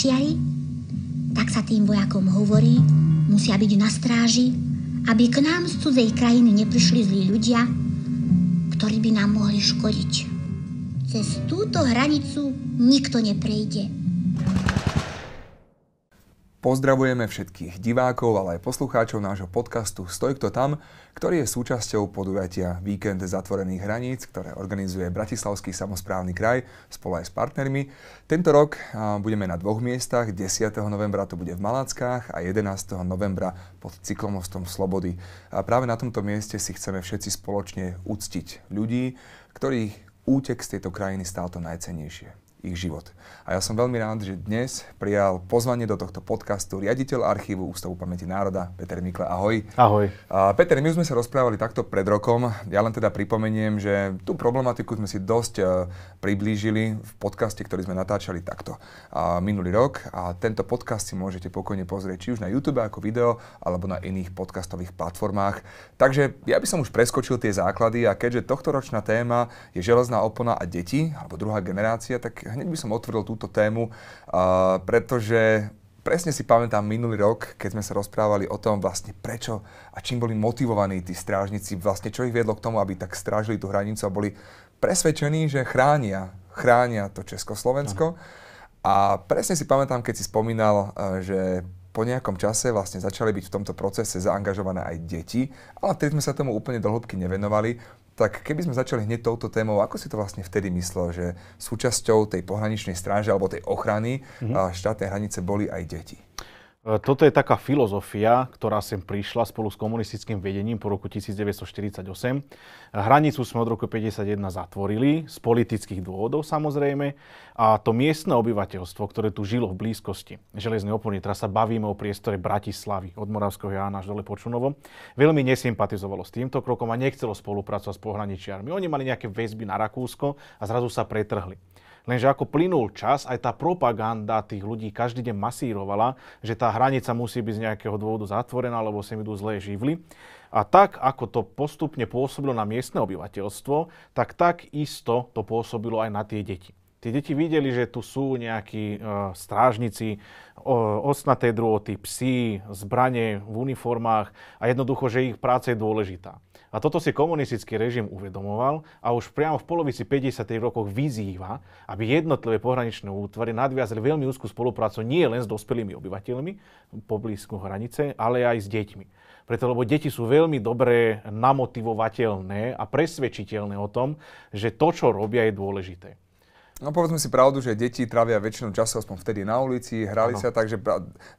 Čiari, tak sa tým vojakom hovorí, musia byť na stráži, aby k nám z cudzej krajiny neprišli zlí ľudia, ktorí by nám mohli škodiť. Cez túto hranicu nikto neprejde Pozdravujeme všetkých divákov, ale aj poslucháčov nášho podcastu Stoj kto tam, ktorý je súčasťou podujatia Víkend zatvorených hraníc, ktoré organizuje Bratislavský samozprávny kraj spolu aj s partnermi. Tento rok budeme na dvoch miestach. 10. novembra to bude v Malackách a 11. novembra pod cyklomostom Slobody. A práve na tomto mieste si chceme všetci spoločne uctiť ľudí, ktorých útek z tejto krajiny stál to najcenejšie ich život. A ja som veľmi rád, že dnes prijal pozvanie do tohto podcastu riaditeľ archívu Ústavu pamäti národa, Peter Mikle. Ahoj. Ahoj. A Peter, my sme sa rozprávali takto pred rokom. Ja len teda pripomeniem, že tú problematiku sme si dosť uh, priblížili v podcaste, ktorý sme natáčali takto uh, minulý rok. A tento podcast si môžete pokojne pozrieť či už na YouTube ako video, alebo na iných podcastových platformách. Takže ja by som už preskočil tie základy a keďže ročná téma je železná opona a deti, alebo druhá generácia, tak hneď by som otvoril túto tému, uh, pretože presne si pamätám minulý rok, keď sme sa rozprávali o tom vlastne prečo a čím boli motivovaní tí strážnici, vlastne čo ich viedlo k tomu, aby tak strážili tú hranicu a boli presvedčení, že chránia, chránia to Československo. A presne si pamätám, keď si spomínal, e, že po nejakom čase vlastne začali byť v tomto procese zaangažované aj deti, ale vtedy sme sa tomu úplne do hĺbky nevenovali tak keby sme začali hneď touto témou, ako si to vlastne vtedy myslel, že súčasťou tej pohraničnej stráže alebo tej ochrany mm-hmm. štátnej hranice boli aj deti? E, toto je taká filozofia, ktorá sem prišla spolu s komunistickým vedením po roku 1948. Hranicu sme od roku 1951 zatvorili, z politických dôvodov samozrejme, a to miestne obyvateľstvo, ktoré tu žilo v blízkosti železnej opony, teraz sa bavíme o priestore Bratislavy, od Moravského Jána až dole Počunovo, veľmi nesympatizovalo s týmto krokom a nechcelo spolupracovať s pohraničiarmi. Oni mali nejaké väzby na Rakúsko a zrazu sa pretrhli. Lenže ako plynul čas, aj tá propaganda tých ľudí každý deň masírovala, že tá hranica musí byť z nejakého dôvodu zatvorená, lebo sem idú zlé živly. A tak, ako to postupne pôsobilo na miestne obyvateľstvo, tak tak isto to pôsobilo aj na tie deti. Tie deti videli, že tu sú nejakí e, strážnici, o, e, osnaté drôty, psi, zbranie v uniformách a jednoducho, že ich práca je dôležitá. A toto si komunistický režim uvedomoval a už priamo v polovici 50. rokov vyzýva, aby jednotlivé pohraničné útvary nadviazali veľmi úzkú spoluprácu nie len s dospelými obyvateľmi po blízku hranice, ale aj s deťmi. Preto, lebo deti sú veľmi dobre namotivovateľné a presvedčiteľné o tom, že to, čo robia, je dôležité. No povedzme si pravdu, že deti trávia väčšinu času aspoň vtedy na ulici, hrali ano. sa, že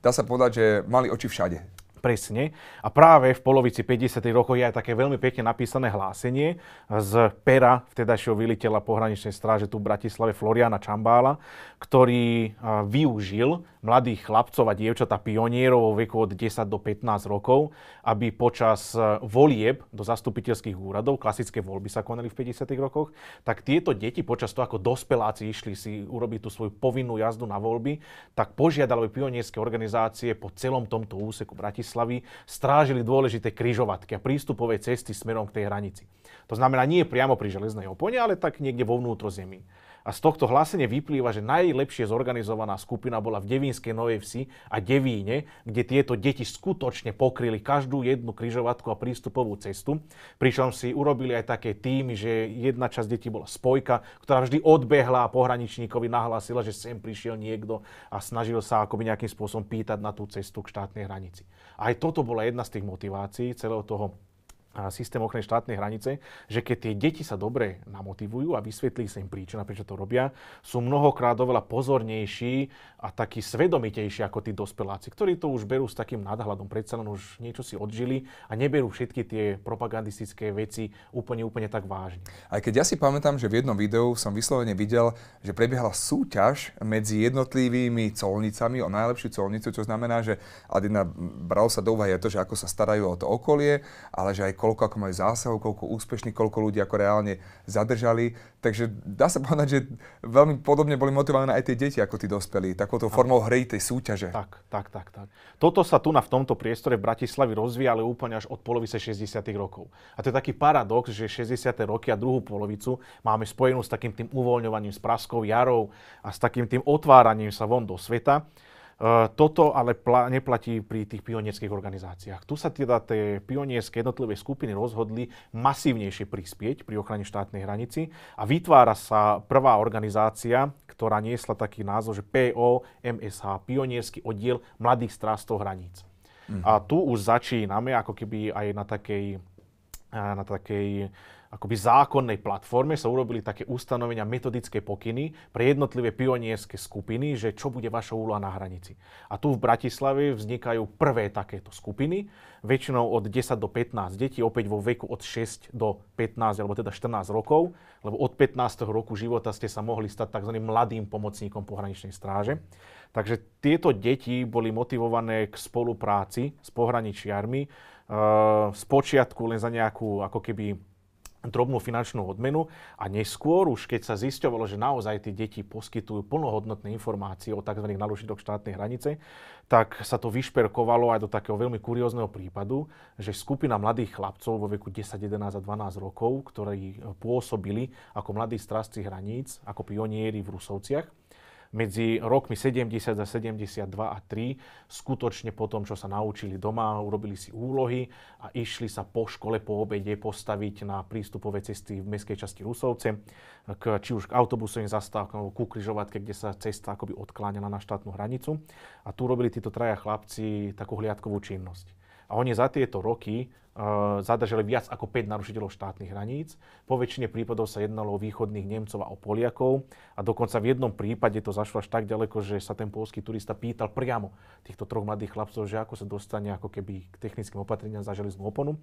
dá sa povedať, že mali oči všade. Presne. A práve v polovici 50. rokov je aj také veľmi pekne napísané hlásenie z pera vtedajšieho veliteľa pohraničnej stráže tu v Bratislave Floriana Čambála, ktorý využil mladých chlapcov a dievčatá pionierov vo veku od 10 do 15 rokov, aby počas e, volieb do zastupiteľských úradov, klasické voľby sa konali v 50. rokoch, tak tieto deti počas toho, ako dospeláci išli si urobiť tú svoju povinnú jazdu na voľby, tak požiadali pionierske organizácie po celom tomto úseku Bratislava Bratislavy strážili dôležité kryžovatky a prístupové cesty smerom k tej hranici. To znamená nie priamo pri železnej opone, ale tak niekde vo zemi. A z tohto hlásenia vyplýva, že najlepšie zorganizovaná skupina bola v Devínskej Novej Vsi a Devíne, kde tieto deti skutočne pokryli každú jednu kryžovatku a prístupovú cestu. Pričom si urobili aj také týmy, že jedna časť detí bola spojka, ktorá vždy odbehla a pohraničníkovi nahlásila, že sem prišiel niekto a snažil sa akoby nejakým spôsobom pýtať na tú cestu k štátnej hranici. Aj toto bola jedna z tých motivácií celého toho systém ochrany štátnej hranice, že keď tie deti sa dobre namotivujú a vysvetlí sa im príčina, prečo to robia, sú mnohokrát oveľa pozornejší a takí svedomitejší ako tí dospeláci, ktorí to už berú s takým nadhľadom, predsa len už niečo si odžili a neberú všetky tie propagandistické veci úplne, úplne tak vážne. Aj keď ja si pamätám, že v jednom videu som vyslovene videl, že prebiehala súťaž medzi jednotlivými colnicami o najlepšiu colnicu, čo znamená, že Adina bral sa do úvahy to, že ako sa starajú o to okolie, ale že aj koľko ako majú zásahov, koľko úspešných, koľko ľudí ako reálne zadržali. Takže dá sa povedať, že veľmi podobne boli motivované aj tie deti ako tí dospelí, takouto formou hry tej súťaže. Tak, tak, tak, tak. Toto sa tu na v tomto priestore v Bratislavi rozvíja, úplne až od polovice 60. rokov. A to je taký paradox, že 60. roky a druhú polovicu máme spojenú s takým tým uvoľňovaním z praskov jarov a s takým tým otváraním sa von do sveta. Eh, toto ale pl- neplatí pri tých pionierských organizáciách. Tu sa teda tie pionierské jednotlivé skupiny rozhodli masívnejšie prispieť pri ochrane štátnej hranici a vytvára sa prvá organizácia, ktorá niesla taký názov, že POMSH, Pionierský oddiel mladých strástov hraníc. Mm. A tu už začíname ako keby aj na takej, eh, na takej uh, akoby zákonnej platforme sa urobili také ustanovenia, metodické pokyny pre jednotlivé pionierské skupiny, že čo bude vaša úloha na hranici. A tu v Bratislave vznikajú prvé takéto skupiny, väčšinou od 10 do 15 detí, opäť vo veku od 6 do 15, alebo teda 14 rokov, lebo od 15. roku života ste sa mohli stať tzv. mladým pomocníkom pohraničnej stráže. Takže tieto deti boli motivované k spolupráci s pohraničiarmi, eh, z počiatku len za nejakú ako keby drobnú finančnú odmenu a neskôr už keď sa zisťovalo, že naozaj tie deti poskytujú plnohodnotné informácie o tzv. narušitok štátnej hranice, tak sa to vyšperkovalo aj do takého veľmi kuriózneho prípadu, že skupina mladých chlapcov vo veku 10, 11 a 12 rokov, ktorí pôsobili ako mladí strastci hraníc, ako pionieri v Rusovciach, medzi rokmi 70 a 72 a 3 skutočne po tom, čo sa naučili doma, urobili si úlohy a išli sa po škole, po obede postaviť na prístupové cesty v mestskej časti Rusovce, k, či už k autobusovým zastávkam, ku križovatke, kde sa cesta akoby odkláňala na štátnu hranicu. A tu robili títo traja chlapci takú hliadkovú činnosť. A oni za tieto roky E, zadržali viac ako 5 narušiteľov štátnych hraníc. Po väčšine prípadov sa jednalo o východných Nemcov a o Poliakov a dokonca v jednom prípade to zašlo až tak ďaleko, že sa ten polský turista pýtal priamo týchto troch mladých chlapcov, že ako sa dostane ako keby k technickým opatreniam za železnú oponu.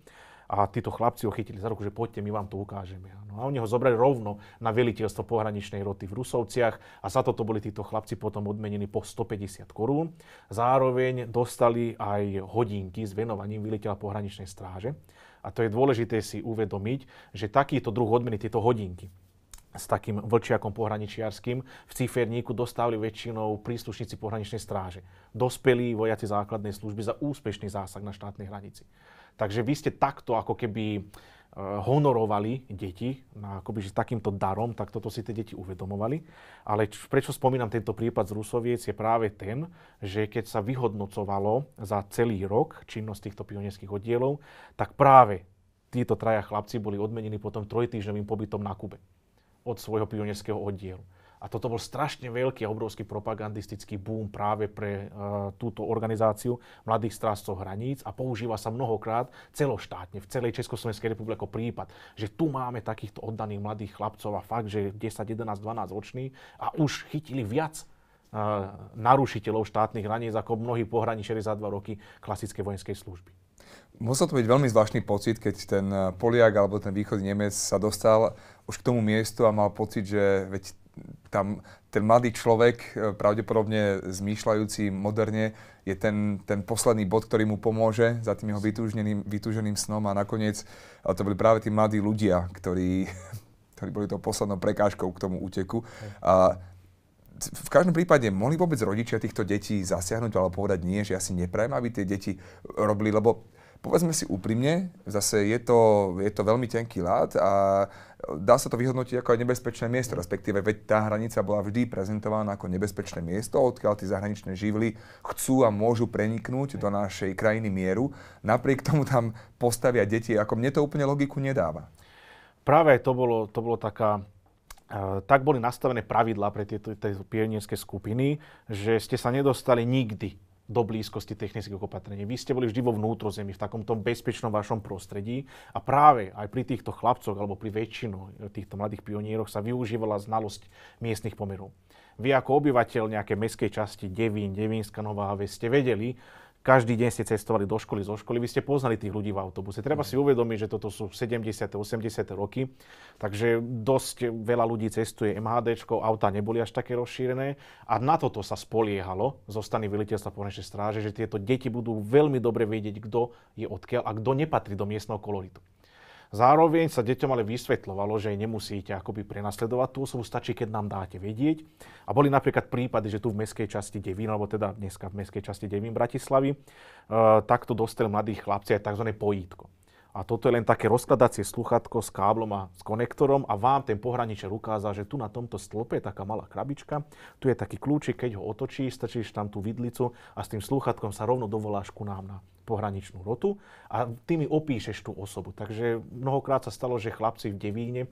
A títo chlapci ho chytili za ruku, že poďte, my vám to ukážeme. No a oni ho zobrali rovno na veliteľstvo pohraničnej roty v Rusovciach a za toto boli títo chlapci potom odmenení po 150 korún. Zároveň dostali aj hodinky s venovaním veliteľa pohraničnej stráže stáže. A to je dôležité si uvedomiť, že takýto druh odmeny, tieto hodinky, s takým vlčiakom pohraničiarským v ciferníku dostávali väčšinou príslušníci pohraničnej stráže. Dospelí vojaci základnej služby za úspešný zásah na štátnej hranici. Takže vy ste takto ako keby Eh, honorovali deti na, akoby, že takýmto darom, tak toto si tie deti uvedomovali. Ale č- prečo spomínam tento prípad z Rusoviec je práve ten, že keď sa vyhodnocovalo za celý rok činnosť týchto pionierských oddielov, tak práve títo traja chlapci boli odmenení potom trojtýždňovým pobytom na Kube od svojho pionierského oddielu. A toto bol strašne veľký a obrovský propagandistický boom práve pre uh, túto organizáciu mladých strážcov hraníc a používa sa mnohokrát celoštátne, v celej Československej republike ako prípad, že tu máme takýchto oddaných mladých chlapcov a fakt, že 10, 11, 12 roční a už chytili viac uh, narušiteľov štátnych hraníc ako mnohí pohraničeri za dva roky klasickej vojenskej služby. Musel to byť veľmi zvláštny pocit, keď ten e, Poliak alebo ten východ Nemec sa dostal už k tomu miestu a mal pocit, že veď tam ten mladý človek, e, pravdepodobne zmýšľajúci moderne, je ten, ten posledný bod, ktorý mu pomôže za tým jeho vytúženým, vytúženým snom a nakoniec to boli práve tí mladí ľudia, ktorí, ktorí boli tou poslednou prekážkou k tomu úteku. A v každom prípade, mohli vôbec rodičia týchto detí zasiahnuť alebo povedať nie, že ja si neprajem, aby tie deti robili, lebo Povedzme si úprimne, zase je to, je to veľmi tenký lát a dá sa to vyhodnotiť ako aj nebezpečné miesto, respektíve veď tá hranica bola vždy prezentovaná ako nebezpečné miesto, odkiaľ tie zahraničné živly chcú a môžu preniknúť do našej krajiny mieru. Napriek tomu tam postavia deti, ako mne to úplne logiku nedáva. Práve to bolo, to bolo taká e, tak boli nastavené pravidlá pre tieto, tieto pionierské skupiny, že ste sa nedostali nikdy do blízkosti technických opatrení. Vy ste boli vždy vo vnútrozemí, v takomto bezpečnom vašom prostredí a práve aj pri týchto chlapcoch alebo pri väčšinu týchto mladých pionieroch sa využívala znalosť miestnych pomerov. Vy ako obyvateľ nejakej mestskej časti Devín, Devínska Nová ste vedeli, každý deň ste cestovali do školy, zo školy, vy ste poznali tých ľudí v autobuse. Treba si mhm. uvedomiť, že toto sú 70. 80. roky, takže dosť veľa ľudí cestuje MHD, auta neboli až také rozšírené a na toto sa spoliehalo zo strany veliteľstva pohraničnej stráže, že tieto deti budú veľmi dobre vedieť, kto je odkiaľ a kto nepatrí do miestneho koloritu. Zároveň sa deťom ale vysvetľovalo, že nemusíte akoby prenasledovať tú osobu, stačí, keď nám dáte vedieť. A boli napríklad prípady, že tu v mestskej časti Devín, alebo teda dneska v mestskej časti Devín Bratislavy, uh, takto dostali mladých chlapci aj tzv. pojítko. A toto je len také rozkladacie sluchatko s káblom a s konektorom a vám ten pohraničer ukázal, že tu na tomto stĺpe je taká malá krabička, tu je taký kľúčik, keď ho otočíš, strčíš tam tú vidlicu a s tým sluchatkom sa rovno dovoláš ku nám na pohraničnú rotu a ty mi opíšeš tú osobu. Takže mnohokrát sa stalo, že chlapci v Devíne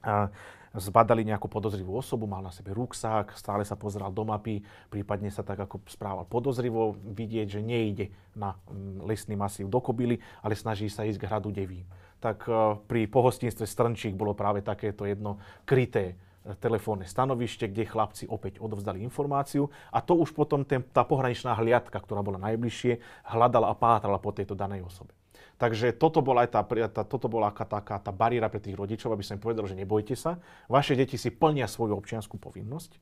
a zbadali nejakú podozrivú osobu, mal na sebe ruksák, stále sa pozeral do mapy, prípadne sa tak ako správal podozrivo, vidieť, že nejde na mm, lesný masív do Kobily, ale snaží sa ísť k hradu Devín. Tak e, pri pohostinstve Strnčík bolo práve takéto jedno kryté e, telefónne stanovište, kde chlapci opäť odovzdali informáciu a to už potom ten, tá pohraničná hliadka, ktorá bola najbližšie, hľadala a pátrala po tejto danej osobe. Takže toto bola, aj tá, tá, toto bola taká tá bariéra pre tých rodičov, aby som im povedal, že nebojte sa, vaše deti si plnia svoju občianskú povinnosť,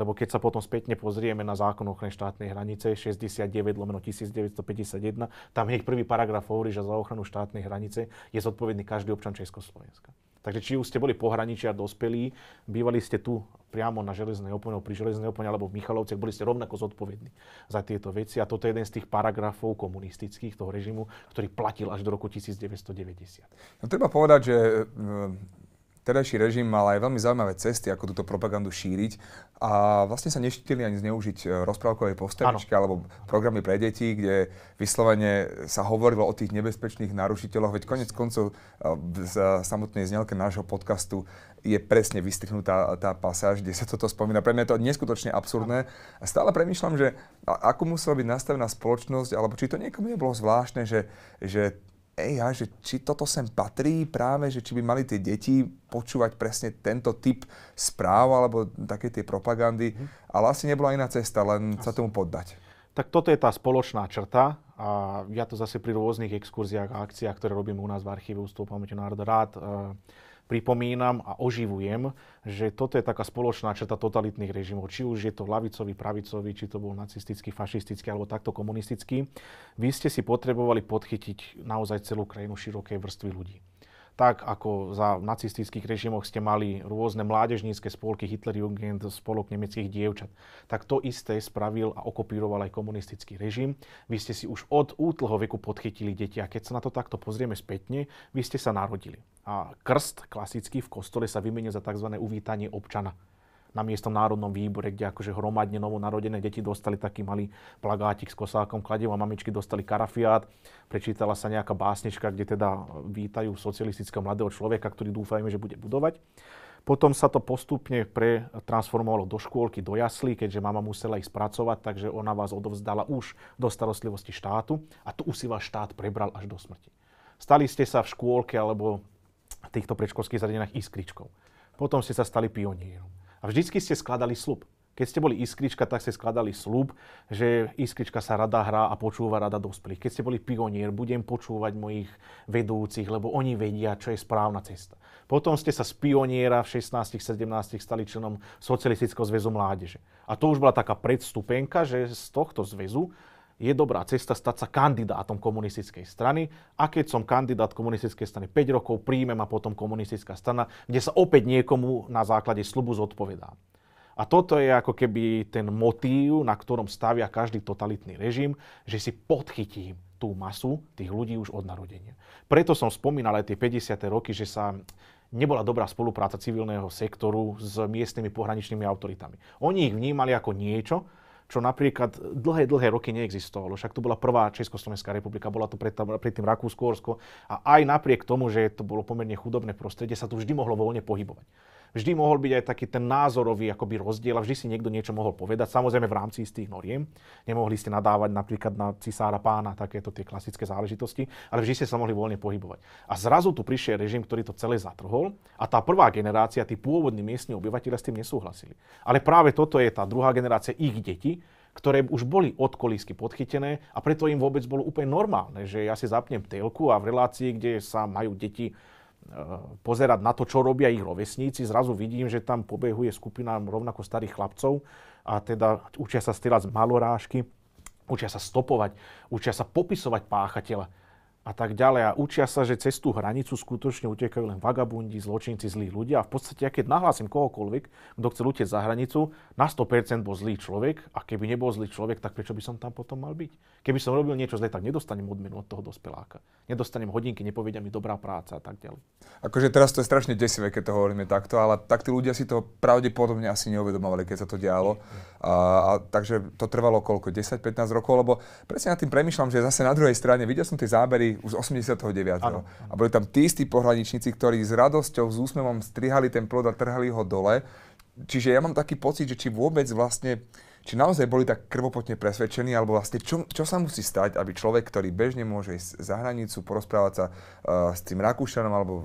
lebo keď sa potom spätne pozrieme na zákon o ochrane štátnej hranice 69 lomeno 1951, tam hneď prvý paragraf hovorí, že za ochranu štátnej hranice je zodpovedný každý občan Československa. Takže či už ste boli pohraničia dospelí, bývali ste tu priamo na železnej opone, pri železnej opone alebo v Michalovciach, boli ste rovnako zodpovední za tieto veci. A toto je jeden z tých paragrafov komunistických toho režimu, ktorý platil až do roku 1990. No, treba povedať, že terajší režim mal aj veľmi zaujímavé cesty, ako túto propagandu šíriť a vlastne sa neštítili ani zneužiť e, rozprávkové postavičky alebo programy pre deti, kde vyslovene sa hovorilo o tých nebezpečných narušiteľoch, veď konec koncov e, z e, samotnej znelke nášho podcastu je presne vystrihnutá tá pasáž, kde sa toto spomína. Pre mňa je to neskutočne absurdné a stále premyšľam, že ako musela byť nastavená spoločnosť, alebo či to niekomu nebolo zvláštne, že, že AI, že či toto sem patrí práve, že či by mali tie deti počúvať presne tento typ správ alebo také tie propagandy, mm. ale asi nebola iná cesta, len asi. sa tomu poddať. Tak toto je tá spoločná črta a ja to zase pri rôznych exkurziách a akciách, ktoré robím u nás v archíve Ústupu pamäti národa rád eh, pripomínam a oživujem, že toto je taká spoločná črta totalitných režimov, či už je to lavicový, pravicový, či to bol nacistický, fašistický alebo takto komunistický. Vy ste si potrebovali podchytiť naozaj celú krajinu širokej vrstvy ľudí tak ako za nacistických režimoch ste mali rôzne mládežnícke spolky Hitlerjugend, spolok nemeckých dievčat, tak to isté spravil a okopíroval aj komunistický režim. Vy ste si už od útlho veku podchytili deti a keď sa na to takto pozrieme spätne, vy ste sa narodili. A krst klasický v kostole sa vymenil za tzv. uvítanie občana na miestnom národnom výbore, kde akože hromadne novonarodené deti dostali taký malý plagátik s kosákom kladiv a mamičky dostali karafiát. Prečítala sa nejaká básnička, kde teda vítajú socialistického mladého človeka, ktorý dúfajme, že bude budovať. Potom sa to postupne pretransformovalo do škôlky, do jaslí, keďže mama musela ich spracovať, takže ona vás odovzdala už do starostlivosti štátu a tu už si vás štát prebral až do smrti. Stali ste sa v škôlke alebo v týchto predškolských zariadeniach iskričkou. Potom ste sa stali pionierom. A vždycky ste skladali slub. Keď ste boli iskrička, tak ste skladali slub, že iskrička sa rada hrá a počúva rada dospelých. Keď ste boli pionier, budem počúvať mojich vedúcich, lebo oni vedia, čo je správna cesta. Potom ste sa z pioniera v 16 17 stali členom Socialistického zväzu mládeže. A to už bola taká predstupenka, že z tohto zväzu je dobrá cesta stať sa kandidátom komunistickej strany a keď som kandidát komunistickej strany 5 rokov, príjme ma potom komunistická strana, kde sa opäť niekomu na základe slubu zodpovedá. A toto je ako keby ten motív, na ktorom stavia každý totalitný režim, že si podchytím tú masu tých ľudí už od narodenia. Preto som spomínal aj tie 50. roky, že sa nebola dobrá spolupráca civilného sektoru s miestnymi pohraničnými autoritami. Oni ich vnímali ako niečo, čo napríklad dlhé, dlhé roky neexistovalo. Však to bola prvá Československá republika, bola to predtým, predtým Rakúsko, Orsko a aj napriek tomu, že to bolo pomerne chudobné prostredie, sa tu vždy mohlo voľne pohybovať vždy mohol byť aj taký ten názorový akoby rozdiel a vždy si niekto niečo mohol povedať, samozrejme v rámci istých noriem. Nemohli ste nadávať napríklad na cisára pána takéto tie klasické záležitosti, ale vždy ste sa mohli voľne pohybovať. A zrazu tu prišiel režim, ktorý to celé zatrhol a tá prvá generácia, tí pôvodní miestni obyvateľia s tým nesúhlasili. Ale práve toto je tá druhá generácia ich detí, ktoré už boli od kolísky podchytené a preto im vôbec bolo úplne normálne, že ja si zapnem telku a v relácii, kde sa majú deti Eh, pozerať na to, čo robia ich rovesníci. Zrazu vidím, že tam pobehuje skupina rovnako starých chlapcov a teda učia sa strieľať z malorážky, učia sa stopovať, učia sa popisovať páchateľa a tak ďalej. A učia sa, že cez tú hranicu skutočne utekajú len vagabundi, zločinci, zlí ľudia. A v podstate, keď nahlásim kohokoľvek, kto chce utieť za hranicu, na 100% bol zlý človek. A keby nebol zlý človek, tak prečo by som tam potom mal byť? Keby som robil niečo zle, tak nedostanem odmenu od toho dospeláka. Nedostanem hodinky, nepovedia mi dobrá práca a tak ďalej. Akože teraz to je strašne desivé, keď to hovoríme takto, ale tak tí ľudia si to pravdepodobne asi neuvedomovali, keď sa to dialo. A, a takže to trvalo koľko? 10-15 rokov? Lebo presne nad tým premyšľam, že zase na druhej strane videl som tie zábery už 89. Ano, ano. A boli tam tí istí pohraničníci, ktorí s radosťou, s úsmevom strihali ten plod a trhali ho dole. Čiže ja mám taký pocit, že či vôbec vlastne uh, či naozaj boli tak krvopotne presvedčení, alebo vlastne čo, čo sa musí stať, aby človek, ktorý bežne môže ísť za hranicu, porozprávať sa uh, s tým Rakúšanom alebo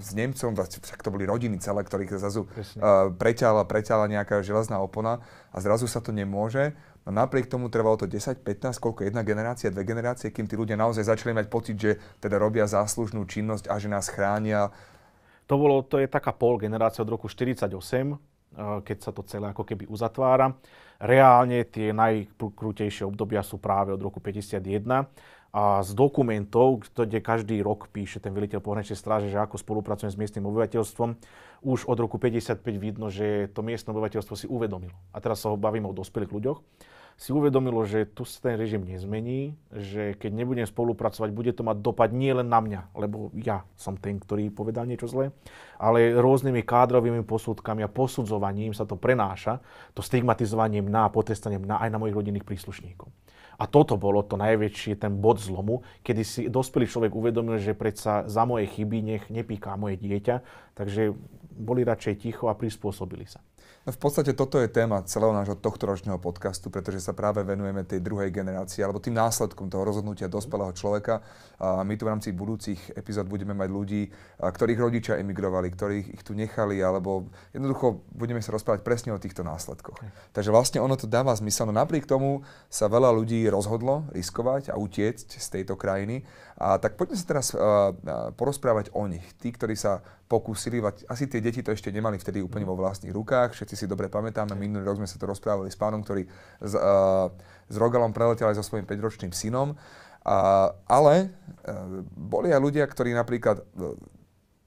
s Nemcom, vlastne však to boli rodiny celé, ktorých zrazu uh, preťala, preťala nejaká železná opona a zrazu sa to nemôže. No napriek tomu trvalo to 10, 15, koľko jedna generácia, dve generácie, kým tí ľudia naozaj začali mať pocit, že teda robia záslužnú činnosť a že nás chránia. To, bolo, to je taká pol generácia od roku 1948 keď sa to celé ako keby uzatvára. Reálne tie najkrutejšie obdobia sú práve od roku 51 a z dokumentov, kde každý rok píše ten veliteľ pohraničnej stráže, že ako spolupracujem s miestnym obyvateľstvom, už od roku 55 vidno, že to miestne obyvateľstvo si uvedomilo. A teraz sa ho bavíme o dospelých ľuďoch si uvedomilo, že tu sa ten režim nezmení, že keď nebudem spolupracovať, bude to mať dopad nie len na mňa, lebo ja som ten, ktorý povedal niečo zlé, ale rôznymi kádrovými posudkami a posudzovaním sa to prenáša, to stigmatizovaním na potestanie na, aj na mojich rodinných príslušníkov. A toto bolo to najväčší ten bod zlomu, kedy si dospelý človek uvedomil, že predsa za moje chyby nech nepíká moje dieťa, takže boli radšej ticho a prispôsobili sa. V podstate toto je téma celého nášho tohtoročného podcastu, pretože sa práve venujeme tej druhej generácii alebo tým následkom toho rozhodnutia dospelého človeka. A my tu v rámci budúcich epizód budeme mať ľudí, ktorých rodičia emigrovali, ktorých ich tu nechali, alebo jednoducho budeme sa rozprávať presne o týchto následkoch. Takže vlastne ono to dáva zmysel. No napriek tomu sa veľa ľudí rozhodlo riskovať a utiecť z tejto krajiny a tak poďme sa teraz uh, porozprávať o nich. Tí, ktorí sa pokúsili, asi tie deti to ešte nemali vtedy úplne vo vlastných rukách, všetci si dobre pamätáme, minulý rok sme sa to rozprávali s pánom, ktorý s, uh, s Rogalom preletel aj so svojím 5-ročným synom. Uh, ale uh, boli aj ľudia, ktorí napríklad uh,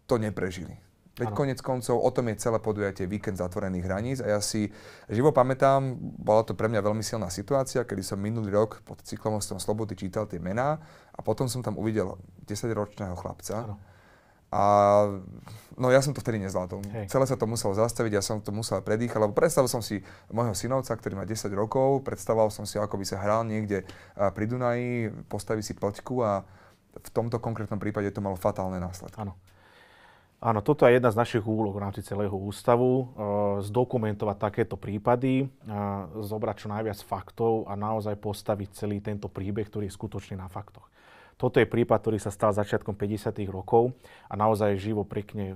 to neprežili Veď ano. konec koncov o tom je celé podujatie víkend zatvorených hraníc a ja si živo pamätám, bola to pre mňa veľmi silná situácia, kedy som minulý rok pod cyklomostom Slobody čítal tie mená a potom som tam uvidel 10-ročného chlapca. Ano. A no ja som to vtedy nezvládol. Celé sa to muselo zastaviť, ja som to musel predýchať, lebo predstavil som si môjho synovca, ktorý má 10 rokov, predstavoval som si, ako by sa hral niekde pri Dunaji, postaví si plťku a v tomto konkrétnom prípade to malo fatálne následky. Ano. Áno, toto je jedna z našich úloh v rámci celého ústavu, eh, zdokumentovať takéto prípady, eh, zobrať čo najviac faktov a naozaj postaviť celý tento príbeh, ktorý je skutočný na faktoch. Toto je prípad, ktorý sa stal začiatkom 50. rokov a naozaj živo pekne eh,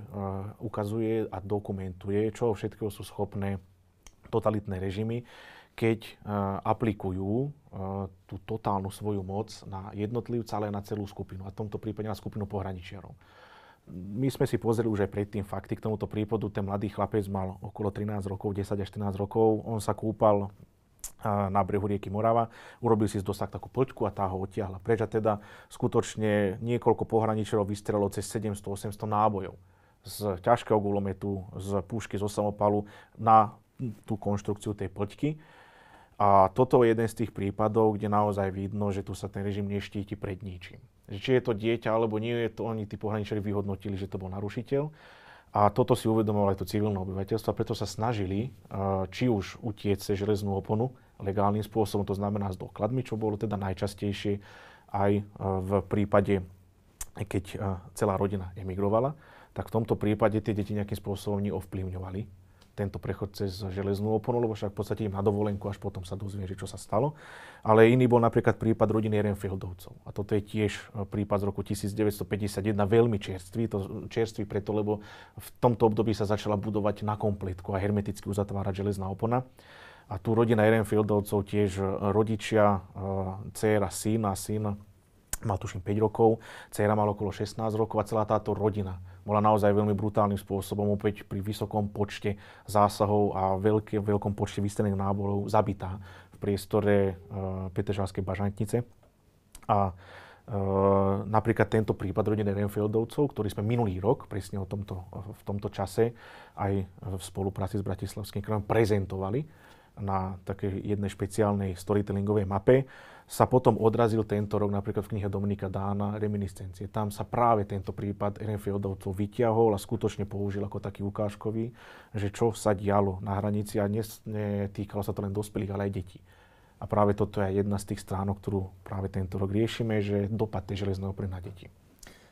ukazuje a dokumentuje, čo všetkého sú schopné totalitné režimy, keď aplikujú tú totálnu svoju moc na jednotlivca, ale aj na celú skupinu, a v tomto prípade na skupinu pohraničiarov my sme si pozreli už aj predtým fakty k tomuto prípadu. Ten mladý chlapec mal okolo 13 rokov, 10 až 14 rokov. On sa kúpal na brehu rieky Morava. Urobil si z dosah takú plťku a tá ho odtiahla preč. A teda skutočne niekoľko pohraničerov vystrelilo cez 700-800 nábojov z ťažkého gulometu, z púšky, zo samopalu na tú konštrukciu tej plťky. A toto je jeden z tých prípadov, kde naozaj vidno, že tu sa ten režim neštíti pred ničím že či je to dieťa alebo nie, je to oni tí pohraničari vyhodnotili, že to bol narušiteľ. A toto si uvedomovalo aj to civilné obyvateľstvo, preto sa snažili e, či už utiec cez železnú oponu legálnym spôsobom, to znamená s dokladmi, čo bolo teda najčastejšie aj e, v prípade, keď e, celá rodina emigrovala, tak v tomto prípade tie deti nejakým spôsobom neovplyvňovali tento prechod cez železnú oponu, lebo však v podstate im na dovolenku až potom sa dozvie, že čo sa stalo. Ale iný bol napríklad prípad rodiny Renfieldovcov. A toto je tiež e, prípad z roku 1951, veľmi čerstvý, to čerstvý preto, lebo v tomto období sa začala budovať na kompletku a hermeticky uzatvárať železná opona. A tu rodina Renfieldovcov tiež e, rodičia, e, dcéra, syn a syn mal tuším 5 rokov, dcera mala okolo 16 rokov a celá táto rodina bola naozaj veľmi brutálnym spôsobom, opäť pri vysokom počte zásahov a veľké, veľkom počte vystrených náborov zabitá v priestore uh, Petržalskej bažantnice. A Uh, napríklad tento prípad rodiny Renfieldovcov, ktorý sme minulý rok, presne o tomto, v tomto čase, aj v spolupráci s Bratislavským krajom prezentovali na takej jednej špeciálnej storytellingovej mape sa potom odrazil tento rok napríklad v knihe Dominika Dána Reminiscencie. Tam sa práve tento prípad Renfieldovcov vyťahol a skutočne použil ako taký ukážkový, že čo sa dialo na hranici a netýkalo sa to len dospelých, ale aj detí. A práve toto je jedna z tých stránok, ktorú práve tento rok riešime, že dopad tej železnej opry na deti.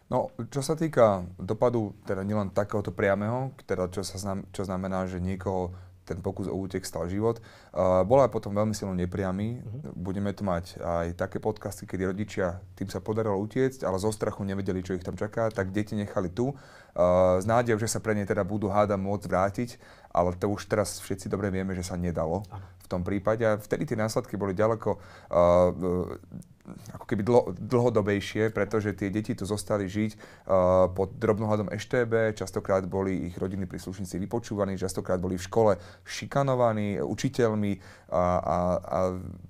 No, čo sa týka dopadu, teda nielen takéhoto priameho, teda čo, sa znam, čo znamená, že niekoho ten pokus o útek stal život. Uh, bola potom veľmi silno nepriamy. Uh-huh. Budeme tu mať aj také podcasty, kedy rodičia, tým sa podarilo utiecť, ale zo strachu nevedeli, čo ich tam čaká, tak deti nechali tu. Uh, s nádejou, že sa pre ne teda budú háda môcť vrátiť, ale to už teraz všetci dobre vieme, že sa nedalo. Uh-huh v tom prípade a vtedy tie následky boli ďaleko uh, uh ako keby dlho, dlhodobejšie, pretože tie deti tu zostali žiť uh, pod drobnohľadom EŠTB, častokrát boli ich rodinní príslušníci vypočúvaní, častokrát boli v škole šikanovaní učiteľmi a, a, a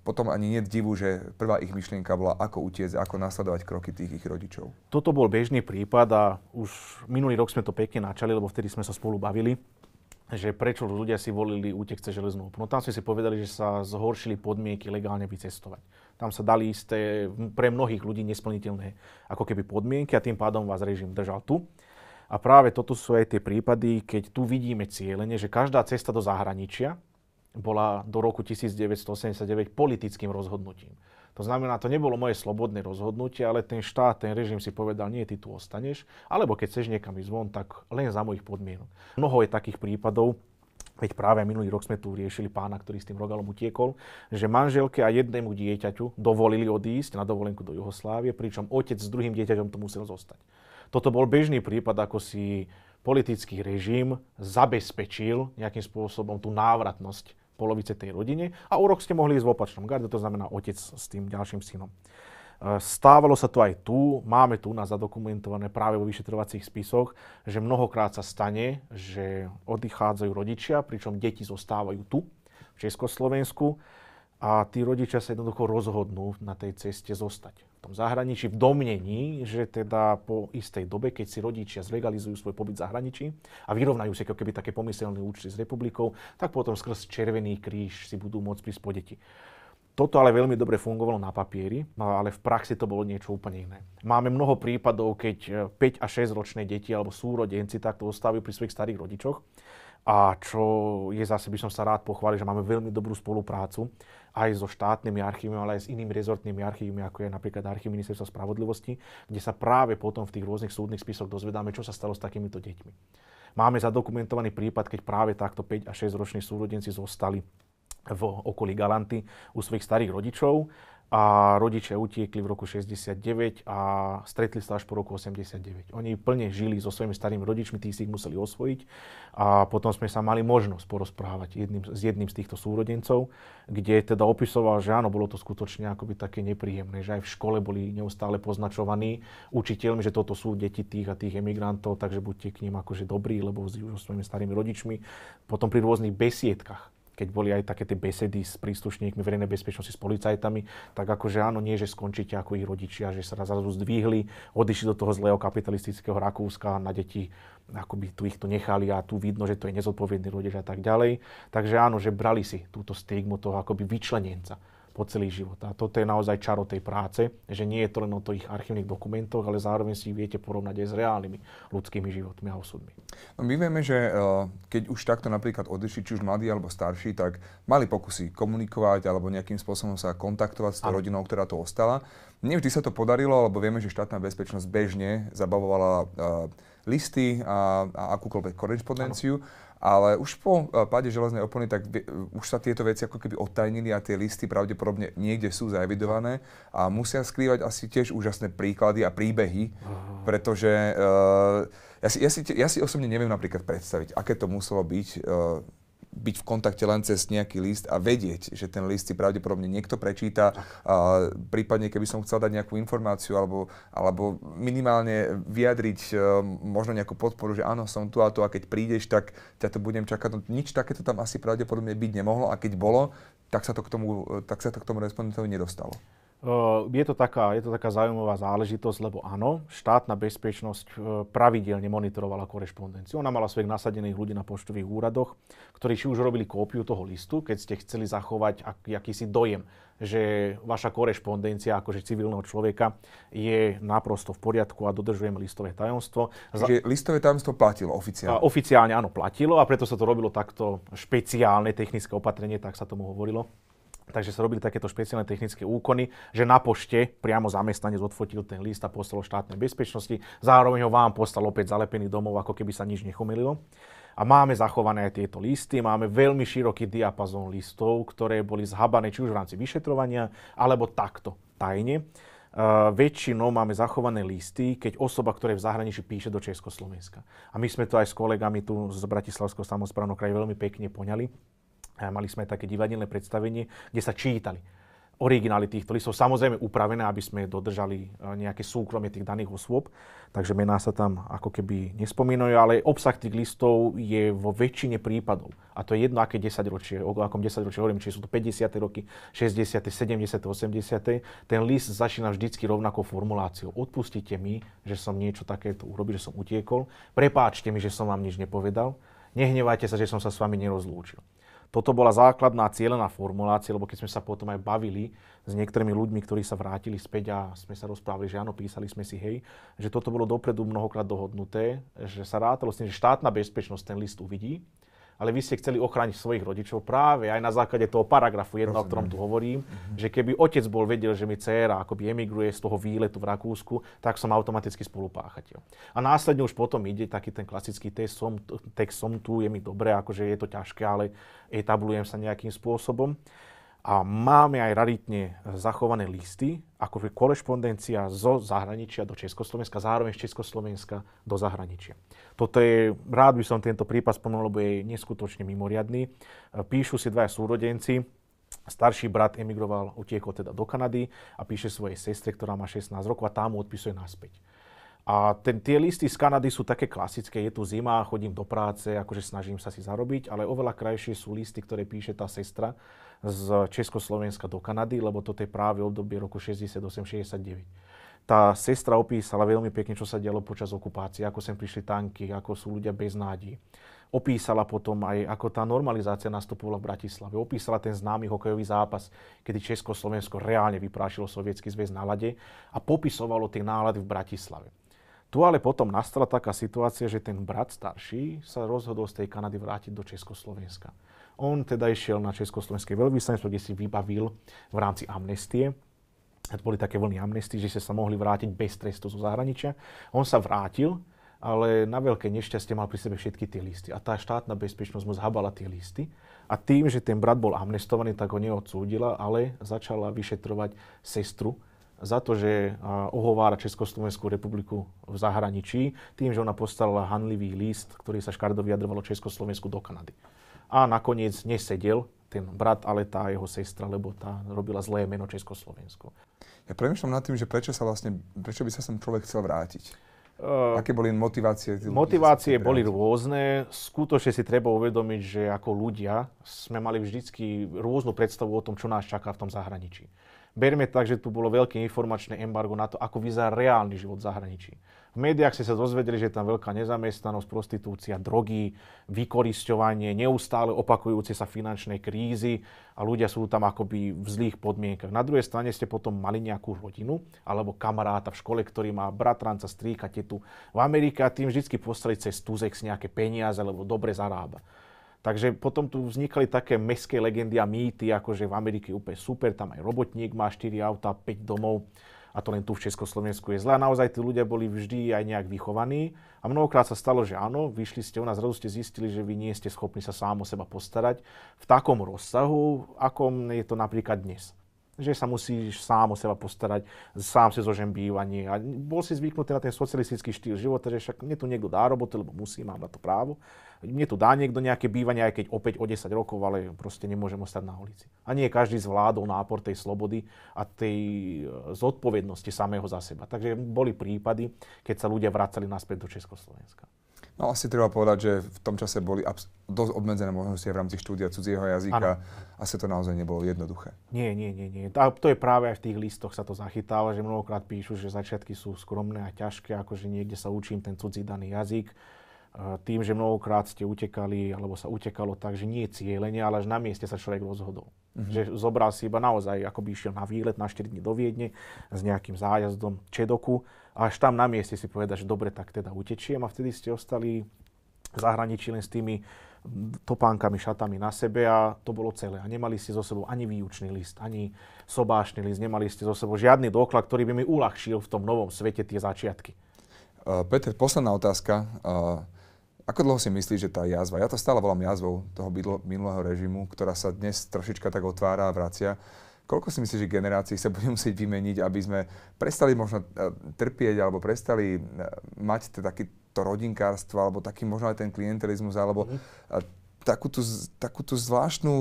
potom ani nie divu, že prvá ich myšlienka bola, ako utiecť, ako nasledovať kroky tých ich rodičov. Toto bol bežný prípad a už minulý rok sme to pekne načali, lebo vtedy sme sa spolu bavili že prečo ľudia si volili útek cez železnú oponu. No tam sme si povedali, že sa zhoršili podmienky legálne vycestovať. Tam sa dali isté, pre mnohých ľudí nesplniteľné ako keby podmienky a tým pádom vás režim držal tu. A práve toto sú aj tie prípady, keď tu vidíme cieľenie, že každá cesta do zahraničia bola do roku 1989 politickým rozhodnutím. To znamená, to nebolo moje slobodné rozhodnutie, ale ten štát, ten režim si povedal, nie, ty tu ostaneš, alebo keď chceš niekam ísť von, tak len za mojich podmienok. Mnoho je takých prípadov, Veď práve minulý rok sme tu riešili pána, ktorý s tým rogalom utiekol, že manželke a jednému dieťaťu dovolili odísť na dovolenku do Juhoslávie, pričom otec s druhým dieťaťom to musel zostať. Toto bol bežný prípad, ako si politický režim zabezpečil nejakým spôsobom tú návratnosť polovice tej rodine a úrok ste mohli ísť v opačnom garde, to znamená otec s tým ďalším synom. E, stávalo sa to aj tu, máme tu na zadokumentované práve vo vyšetrovacích spisoch, že mnohokrát sa stane, že odchádzajú rodičia, pričom deti zostávajú tu, v Československu a tí rodičia sa jednoducho rozhodnú na tej ceste zostať. V tom zahraničí, v domnení, že teda po istej dobe, keď si rodičia zlegalizujú svoj pobyt v zahraničí a vyrovnajú si ako keby také pomyselné účty s republikou, tak potom skrz Červený kríž si budú môcť prísť po deti. Toto ale veľmi dobre fungovalo na papieri, no ale v praxi to bolo niečo úplne iné. Máme mnoho prípadov, keď 5 e, a 6 ročné deti alebo súrodenci takto ostávajú pri svojich starých rodičoch. A čo je zase, by som sa rád pochválil, že máme veľmi dobrú spoluprácu aj so štátnymi archívmi, ale aj s inými rezortnými archívmi, ako je napríklad archív Ministerstva spravodlivosti, kde sa práve potom v tých rôznych súdnych spisoch dozvedáme, čo sa stalo s takýmito deťmi. Máme zadokumentovaný prípad, keď práve takto 5 a 6 roční súrodenci zostali v okolí Galanty u svojich starých rodičov a rodičia utiekli v roku 69 a stretli sa až po roku 89. Oni plne žili so svojimi starými rodičmi, tí si ich museli osvojiť a potom sme sa mali možnosť porozprávať jedným, s jedným z týchto súrodencov, kde teda opisoval, že áno, bolo to skutočne akoby také nepríjemné, že aj v škole boli neustále poznačovaní učiteľmi, že toto sú deti tých a tých emigrantov, takže buďte k ním akože dobrí, lebo so svojimi starými rodičmi. Potom pri rôznych besiedkach keď boli aj také tie besedy s príslušníkmi verejnej bezpečnosti, s policajtami, tak akože áno, nie, že skončíte ako ich rodičia, že sa zrazu zdvihli, odišli do toho zlého kapitalistického Rakúska na deti akoby tu ich to nechali a tu vidno, že to je nezodpovedný rodič a tak ďalej. Takže áno, že brali si túto stigmu toho akoby vyčlenenca po celý život. A toto je naozaj čaro tej práce, že nie je to len o tých archívnych dokumentoch, ale zároveň si ich viete porovnať aj s reálnymi ľudskými životmi a osudmi. No my vieme, že eh, keď už takto napríklad odišli, či už mladí alebo starší, tak mali pokusy komunikovať alebo nejakým spôsobom sa kontaktovať s tou rodinou, ktorá tu ostala. Nevždy sa to podarilo, lebo vieme, že štátna bezpečnosť bežne zabavovala eh, listy a, a akúkoľvek korespondenciu. Ano. Ale už po eh, páde železnej opony, tak eh, už sa tieto veci ako keby odtajnili a tie listy pravdepodobne niekde sú zaevidované a musia skrývať asi tiež úžasné príklady a príbehy, pretože uh, ja, si, ja, si, ja si osobne neviem napríklad predstaviť, aké to muselo byť uh, byť v kontakte len cez nejaký list a vedieť, že ten list si pravdepodobne niekto prečíta, a prípadne keby som chcel dať nejakú informáciu alebo, alebo minimálne vyjadriť e, možno nejakú podporu, že áno, som tu a tu a keď prídeš, tak ťa to budem čakať. No, nič takéto tam asi pravdepodobne byť nemohlo a keď bolo, tak sa to k tomu, e, tak sa to k tomu respondentovi nedostalo je to, taká, je to taká zaujímavá záležitosť, lebo áno, štátna bezpečnosť pravidelne monitorovala korešpondenciu. Ona mala svojich nasadených ľudí na poštových úradoch, ktorí si už robili kópiu toho listu, keď ste chceli zachovať ak, akýsi dojem, že vaša korešpondencia akože civilného človeka je naprosto v poriadku a dodržujeme listové tajomstvo. Čiže listové tajomstvo platilo oficiálne? A, oficiálne áno, platilo a preto sa to robilo takto špeciálne technické opatrenie, tak sa tomu hovorilo. Takže sa robili takéto špeciálne technické úkony, že na pošte priamo zamestnanec odfotil ten list a poslal štátnej bezpečnosti, zároveň ho vám poslal opäť zalepený domov, ako keby sa nič nechomililo. A máme zachované aj tieto listy, máme veľmi široký diapazón listov, ktoré boli zhabané či už v rámci vyšetrovania, alebo takto, tajne. Uh, väčšinou máme zachované listy, keď osoba, ktorá je v zahraničí, píše do Československa. A my sme to aj s kolegami tu z Bratislavského samozprávneho kraja veľmi pekne poňali Mali sme také divadelné predstavenie, kde sa čítali originály týchto listov, samozrejme upravené, aby sme dodržali e, nejaké súkromie tých daných osôb, takže mená sa tam ako keby nespomínajú, ale obsah tých listov je vo väčšine prípadov, a to je jedno, aké 10 ročie, o akom 10 ročie hovorím, či sú to 50. roky, 60., 70., 80., ten list začína vždycky rovnakou formuláciou. Odpustite mi, že som niečo takéto urobil, že som utiekol, prepáčte mi, že som vám nič nepovedal, nehnevajte sa, že som sa s vami nerozlúčil. Toto bola základná cieľená formulácia, lebo keď sme sa potom aj bavili s niektorými ľuďmi, ktorí sa vrátili späť a sme sa rozprávali, že áno, písali sme si hej, že toto bolo dopredu mnohokrát dohodnuté, že sa rátalo s tým, že štátna bezpečnosť ten list uvidí, ale vy ste chceli ochrániť svojich rodičov práve aj na základe toho paragrafu 1, Rozumiem. o ktorom tu hovorím, mm-hmm. že keby otec bol vedel, že mi dcéra akoby emigruje z toho výletu v Rakúsku, tak som automaticky spolupáchateľ. A následne už potom ide taký ten klasický text som, text som tu, je mi dobre, akože je to ťažké, ale etablujem sa nejakým spôsobom a máme aj raritne zachované listy, akože korešpondencia zo zahraničia do Československa, zároveň z Československa do zahraničia. Toto je, rád by som tento prípad spomenul, lebo je neskutočne mimoriadný. E, píšu si dvaja súrodenci, starší brat emigroval, utiekol teda do Kanady a píše svojej sestre, ktorá má 16 rokov a tá mu odpisuje naspäť. A ten, tie listy z Kanady sú také klasické, je tu zima, chodím do práce, akože snažím sa si zarobiť, ale oveľa krajšie sú listy, ktoré píše tá sestra, z Československa do Kanady, lebo toto je práve obdobie roku 68-69 tá sestra opísala veľmi pekne, čo sa dialo počas okupácie, ako sem prišli tanky, ako sú ľudia bez nádí. Opísala potom aj, ako tá normalizácia nastupovala v Bratislave. Opísala ten známy hokejový zápas, kedy Československo reálne vyprášilo sovietský zväz na lade a popisovalo tie nálady v Bratislave. Tu ale potom nastala taká situácia, že ten brat starší sa rozhodol z tej Kanady vrátiť do Československa. On teda išiel na Československé veľvyslanectvo, kde si vybavil v rámci amnestie to boli také vlny amnesty, že sa mohli vrátiť bez trestu zo zahraničia. On sa vrátil, ale na veľké nešťastie mal pri sebe všetky tie listy. A tá štátna bezpečnosť mu zhabala tie listy. A tým, že ten brat bol amnestovaný, tak ho neodsúdila, ale začala vyšetrovať sestru za to, že ohovára Československú republiku v zahraničí, tým, že ona postavila hanlivý list, ktorý sa škardo vyjadrovalo Československu do Kanady a nakoniec nesedel ten brat, ale tá jeho sestra, lebo tá robila zlé meno Československu. Ja premyšľam nad tým, že prečo, sa vlastne, prečo by sa sem človek chcel vrátiť. Uh, Aké boli motivácie? motivácie boli rôzne. Skutočne si treba uvedomiť, že ako ľudia sme mali vždycky rôznu predstavu o tom, čo nás čaká v tom zahraničí. Berme tak, že tu bolo veľké informačné embargo na to, ako vyzerá reálny život v zahraničí. V médiách ste sa dozvedeli, že je tam veľká nezamestnanosť, prostitúcia, drogy, vykorisťovanie, neustále opakujúce sa finančné krízy a ľudia sú tam akoby v zlých podmienkach. Na druhej strane ste potom mali nejakú rodinu alebo kamaráta v škole, ktorý má bratranca, strýka, tetu v Amerike a tým vždy postali cez Tuzex nejaké peniaze, alebo dobre zarába. Takže potom tu vznikali také meské legendy a mýty, ako že v Amerike úplne super, tam aj robotník má 4 auta, 5 domov a to len tu v Československu je zle. A naozaj tí ľudia boli vždy aj nejak vychovaní a mnohokrát sa stalo, že áno, vyšli ste u nás, zrazu ste zistili, že vy nie ste schopní sa sám o seba postarať v takom rozsahu, akom je to napríklad dnes že sa musíš sám o seba postarať, sám si zožem bývanie. A bol si zvyknutý na ten socialistický štýl života, že však mne tu niekto dá robotu, lebo musí, mám na to právo. Mne tu dá niekto nejaké bývanie, aj keď opäť o 10 rokov, ale proste nemôžem ostať na ulici. A nie každý zvládol nápor tej slobody a tej e, zodpovednosti samého za seba. Takže boli prípady, keď sa ľudia vracali naspäť do Československa. No asi treba povedať, že v tom čase boli abs- dosť obmedzené možnosti v rámci štúdia cudzieho jazyka. Ano. Asi to naozaj nebolo jednoduché. Nie, nie, nie, nie. A to je práve aj v tých listoch sa to zachytáva, že mnohokrát píšu, že začiatky sú skromné a ťažké, ako že niekde sa učím ten cudzí daný jazyk. E, tým, že mnohokrát ste utekali, alebo sa utekalo tak, že nie cieľenie, ale až na mieste sa človek rozhodol. Mm-hmm. Že zobral si iba naozaj, ako by išiel na výlet na 4 dní do Viedne s nejakým zájazdom Čedoku až tam na mieste si povedať, že dobre, tak teda utečiem a vtedy ste ostali v zahraničí len s tými topánkami, šatami na sebe a to bolo celé. A nemali ste so sebou ani výučný list, ani sobášny list, nemali ste so sebou žiadny doklad, ktorý by mi uľahčil v tom novom svete tie začiatky. E, Peter, posledná otázka. E, ako dlho si myslíš, že tá jazva, ja to stále volám jazvou toho minulého režimu, ktorá sa dnes trošička tak otvára a vracia, Koľko si myslíš, že generácií sa bude musieť vymeniť, aby sme prestali možno e, trpieť alebo prestali e, mať taký to rodinkárstvo, alebo taký možno aj ten klientelizmus, alebo mm-hmm. takú, tú, takú tú zvláštnu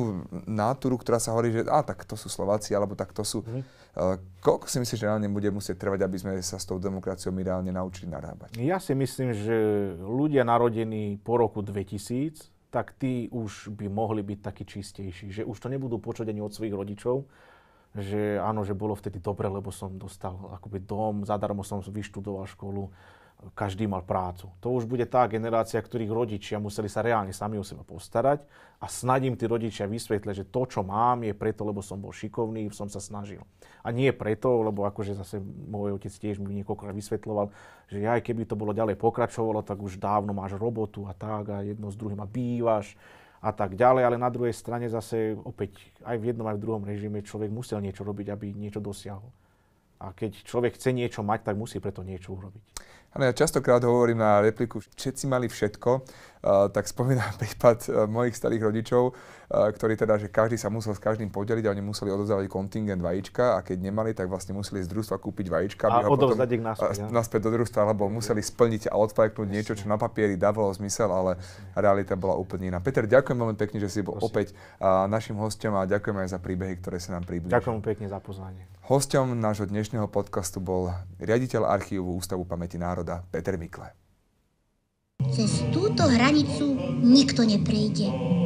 náturu, ktorá sa hovorí, že a tak to sú Slováci, alebo tak to sú... Mm-hmm. koľko si myslíš, že reálne bude musieť trvať, aby sme sa s tou demokraciou my reálne naučili narábať? Ja si myslím, že ľudia narodení po roku 2000, tak tí už by mohli byť takí čistejší, že už to nebudú počuť ani od svojich rodičov, že áno, že bolo vtedy dobre, lebo som dostal akoby dom, zadarmo som vyštudoval školu, každý mal prácu. To už bude tá generácia, ktorých rodičia museli sa reálne sami o seba postarať a snad im tí rodičia vysvetlia, že to, čo mám, je preto, lebo som bol šikovný, som sa snažil. A nie preto, lebo akože zase môj otec tiež mi niekoľkokrát vysvetloval, že aj keby to bolo ďalej pokračovalo, tak už dávno máš robotu a tak a jedno s druhým a bývaš a tak ďalej, ale na druhej strane zase opäť aj v jednom, aj v druhom režime človek musel niečo robiť, aby niečo dosiahol. A keď človek chce niečo mať, tak musí preto niečo urobiť. Áno, ja častokrát hovorím na repliku, všetci mali všetko, uh, tak spomínam prípad uh, mojich starých rodičov, uh, ktorí teda, že každý sa musel s každým podeliť a oni museli odovzdávať kontingent vajíčka a keď nemali, tak vlastne museli z družstva kúpiť vajíčka. A odovzdať ich naspäť. Ja? Naspäť do družstva, lebo museli splniť a odfajknúť niečo, čo na papieri dávalo zmysel, ale realita bola úplne iná. Peter, ďakujem veľmi pekne, že si bol Prosím. opäť našim hostom a ďakujem aj za príbehy, ktoré sa nám priblížili. Ďakujem pekne za pozvanie. Hosťom nášho dnešného podcastu bol riaditeľ archívu Ústavu pamäti národa Peter Mikle. Cez túto hranicu nikto neprejde.